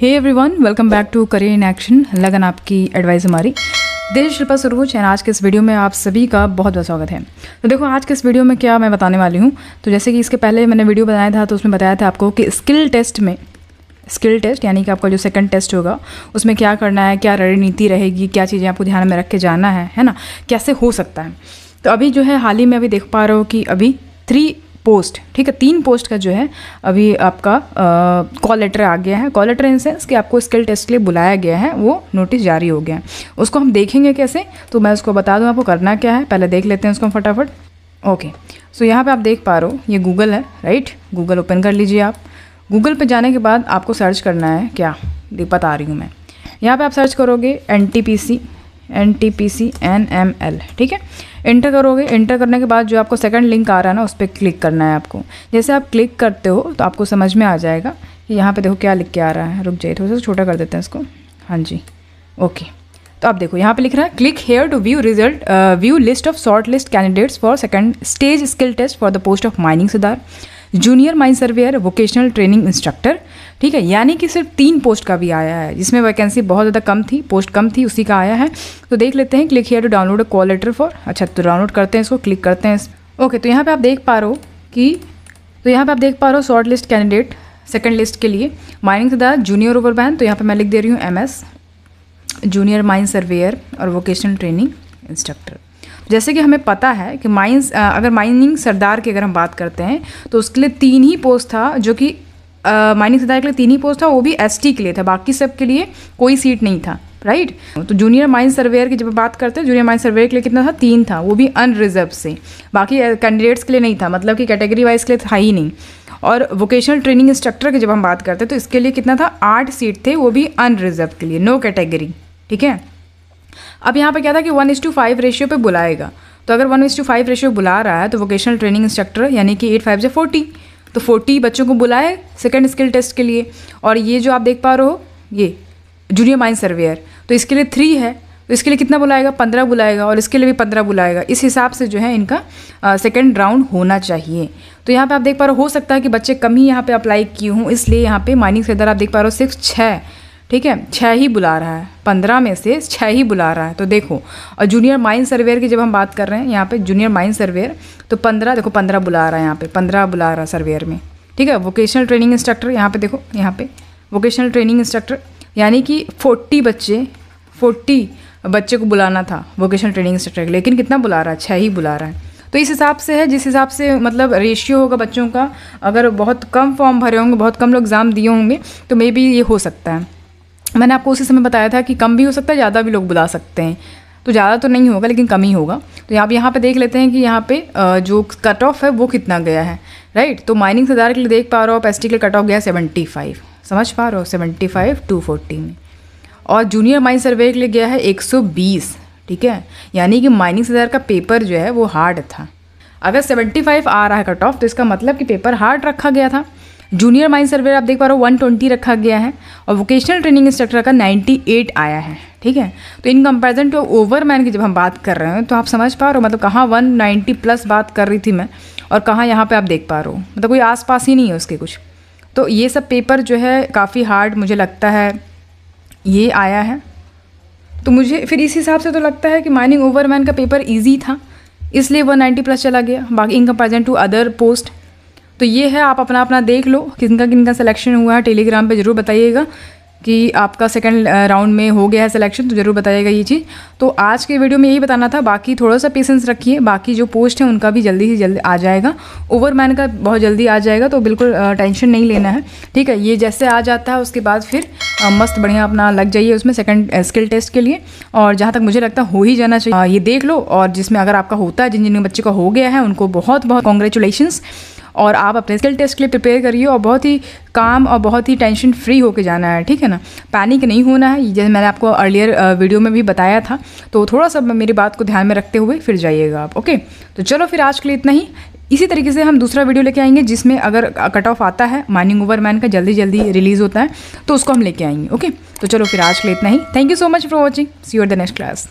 Hey everyone welcome back to career in action लगन आपकी advice हमारी देश शिल्पा सरोज एंड आज के इस वीडियो में आप सभी का बहुत बहुत स्वागत है तो देखो आज के इस वीडियो में क्या मैं बताने वाली हूँ तो जैसे कि इसके पहले मैंने वीडियो बनाया था तो उसमें बताया था आपको कि स्किल टेस्ट में स्किल टेस्ट यानी कि आपका जो सेकंड टेस्ट होगा उसमें क्या करना है क्या रणनीति रहेगी क्या चीज़ें आपको ध्यान में रख के जाना है है ना कैसे हो सकता है तो अभी जो है हाल ही में अभी देख पा रहे हो कि अभी थ्री पोस्ट ठीक है तीन पोस्ट का जो है अभी आपका कॉल लेटर आ गया है कॉल लेटर इन सेंस कि आपको स्किल टेस्ट के लिए बुलाया गया है वो नोटिस जारी हो गया है उसको हम देखेंगे कैसे तो मैं उसको बता दूँ आपको करना क्या है पहले देख लेते हैं उसको फटाफट ओके सो यहाँ पर आप देख पा रहे हो ये गूगल है राइट गूगल ओपन कर लीजिए आप गूगल पर जाने के बाद आपको सर्च करना है क्या बता रही हूँ मैं यहाँ पर आप सर्च करोगे N T P C N T P C N M L ठीक है इंटर करोगे इंटर करने के बाद जो आपको सेकंड लिंक आ रहा है ना उस पर क्लिक करना है आपको जैसे आप क्लिक करते हो तो आपको समझ में आ जाएगा कि यहाँ पे देखो क्या लिख के आ रहा है रुक जाइए थोड़ा सा छोटा कर देते हैं इसको हाँ जी ओके तो आप देखो यहाँ पे लिख रहा है click here to view result view list of shortlist candidates for second stage skill test for the post of mining सुधार junior mine surveyor vocational training instructor ठीक है यानी कि सिर्फ तीन पोस्ट का भी आया है जिसमें वैकेंसी बहुत ज़्यादा कम थी पोस्ट कम थी उसी का आया है तो देख लेते हैं click here to download a call letter for अच्छा तो डाउनलोड करते हैं इसको क्लिक करते हैं ओके तो यहाँ पर आप देख पा रहे हो कि तो यहाँ पर आप देख पा रहे हो shortlist candidate second list के लिए माइनिंग से दादा जूनियर ओवर बैन तो यहाँ पर मैं लिख दे रही हूँ एम जूनियर माइन सर्वेयर और वोकेशनल ट्रेनिंग इंस्ट्रक्टर जैसे कि हमें पता है कि माइंस अगर माइनिंग सरदार की अगर हम बात करते हैं तो उसके लिए तीन ही पोस्ट था जो कि माइनिंग सरदार के लिए तीन ही पोस्ट था वो भी एस के लिए था बाकी सब के लिए कोई सीट नहीं था राइट right? तो जूनियर माइन सर्वेयर की जब बात करते हैं जूनियर माइन सर्वेयर के लिए कितना था तीन था वो भी अनरिजर्व से बाकी कैंडिडेट्स के लिए नहीं था मतलब कि कैटेगरी वाइज के लिए था ही नहीं और वोकेशनल ट्रेनिंग इंस्ट्रक्टर की जब हम बात करते हैं तो इसके लिए कितना था आठ सीट थे वो भी अनरिजर्व के लिए नो कैटेगरी ठीक है अब यहाँ पर क्या था कि one is to five ratio पर बुलाएगा तो अगर one is to five ratio बुला रहा है तो वोकेशनल ट्रेनिंग इंस्ट्रक्टर यानी कि एट फाइव से फोर्टी तो फोर्टी बच्चों को बुलाए सेकेंड स्किल टेस्ट के लिए और ये जो आप देख पा रहे हो ये जूनियर माइंड सर्वेयर तो इसके लिए थ्री है तो इसके लिए कितना बुलाएगा पंद्रह बुलाएगा और इसके लिए भी पंद्रह बुलाएगा इस हिसाब से जो है इनका सेकेंड राउंड होना चाहिए तो यहाँ पे आप देख पा रहे हो सकता है कि बच्चे कम ही यहाँ पे अप्लाई किए हूँ इसलिए यहाँ पे माइनिंग से दर आप देख पा रहे हो सिर्फ छः ठीक है छः ही बुला रहा है पंद्रह में से छः ही बुला रहा है तो देखो और जूनियर माइंड सर्वेयर की जब हम बात कर रहे हैं यहाँ पे जूनियर माइंड सर्वेयर तो पंद्रह देखो पंद्रह बुला रहा है यहाँ पे पंद्रह बुला रहा है सर्वेयर में ठीक है वोकेशनल ट्रेनिंग इंस्ट्रक्टर यहाँ पे देखो यहाँ पे वोकेशनल ट्रेनिंग इंस्ट्रक्टर यानी कि फोर्टी बच्चे फोर्टी बच्चे को बुलाना था वोकेशनल ट्रेनिंग इंस्ट्रक्टर लेकिन कितना बुला रहा है छः ही बुला रहा है तो इस हिसाब से है जिस हिसाब से मतलब रेशियो होगा बच्चों का अगर बहुत कम फॉर्म भरे होंगे बहुत कम लोग एग्ज़ाम दिए होंगे तो मे बी ये हो सकता है मैंने आपको उसी समय बताया था कि कम भी हो सकता है ज़्यादा भी लोग बुला सकते हैं तो ज़्यादा तो नहीं होगा लेकिन कम ही होगा तो यहाँ यहाँ पे देख लेते हैं कि यहाँ पे जो कट ऑफ है वो कितना गया है राइट तो माइनिंग सदार के लिए देख पा रहे हो आप एस के लिए कट ऑफ गया सेवेंटी फाइव समझ पा रहे हो सेवेंटी फाइव टू फोर्टी में और जूनियर माइन सर्वे के लिए गया है एक सौ बीस ठीक है यानी कि माइनिंग सदार का पेपर जो है वो हार्ड था अगर सेवेंटी फाइव आ रहा है कट ऑफ तो इसका मतलब कि पेपर हार्ड रखा गया था जूनियर माइन सर्वे आप देख पा रहे हो 120 रखा गया है और वोकेशनल ट्रेनिंग इंस्ट्रक्टर का 98 आया है ठीक है तो in comparison to overman की जब हम बात कर रहे हैं तो आप समझ पा रहे हो मतलब कहाँ वन प्लस बात कर रही थी मैं और कहाँ यहाँ पर आप देख पा रहे हो मतलब कोई आस ही नहीं है उसके कुछ तो ये सब पेपर जो है काफ़ी हार्ड मुझे लगता है ये आया है तो मुझे फिर इस हिसाब से तो लगता है कि माइनिंग ओवरमैन का पेपर ईजी था इसलिए 90 प्लस चला गया बाकी in comparison to other post तो ये है आप अपना अपना देख लो किनका किनका सिलेक्शन हुआ है टेलीग्राम पे ज़रूर बताइएगा कि आपका सेकंड राउंड में हो गया है सिलेक्शन तो ज़रूर बताइएगा ये चीज़ तो आज के वीडियो में यही बताना था बाकी थोड़ा सा पेशेंस रखिए बाकी जो पोस्ट है उनका भी जल्दी से जल्दी आ जाएगा ओवरमैन का बहुत जल्दी आ जाएगा तो बिल्कुल टेंशन नहीं लेना है ठीक है ये जैसे आ जाता है उसके बाद फिर मस्त बढ़िया अपना लग जाइए उसमें सेकेंड स्किल टेस्ट के लिए और जहाँ तक मुझे लगता है हो ही जाना चाहिए ये देख लो और जिसमें अगर आपका होता है जिन जिन बच्चे का हो गया है उनको बहुत बहुत कॉन्ग्रेचुलेशन्स और आप अपने स्किल टेस्ट के लिए प्रिपेयर करिए और बहुत ही काम और बहुत ही टेंशन फ्री होकर जाना है ठीक है ना पैनिक नहीं होना है जैसे मैंने आपको अर्लियर वीडियो में भी बताया था तो थोड़ा सा मेरी बात को ध्यान में रखते हुए फिर जाइएगा आप ओके तो चलो फिर आज के लिए इतना ही इसी तरीके से हम दूसरा वीडियो लेके आएंगे जिसमें अगर कट ऑफ आता है माइनिंग ओवर मैन का जल्दी जल्दी रिलीज़ होता है तो उसको हम लेके आएंगे ओके तो चलो फिर आज के लिए इतना ही thank you so much for watching see your the next class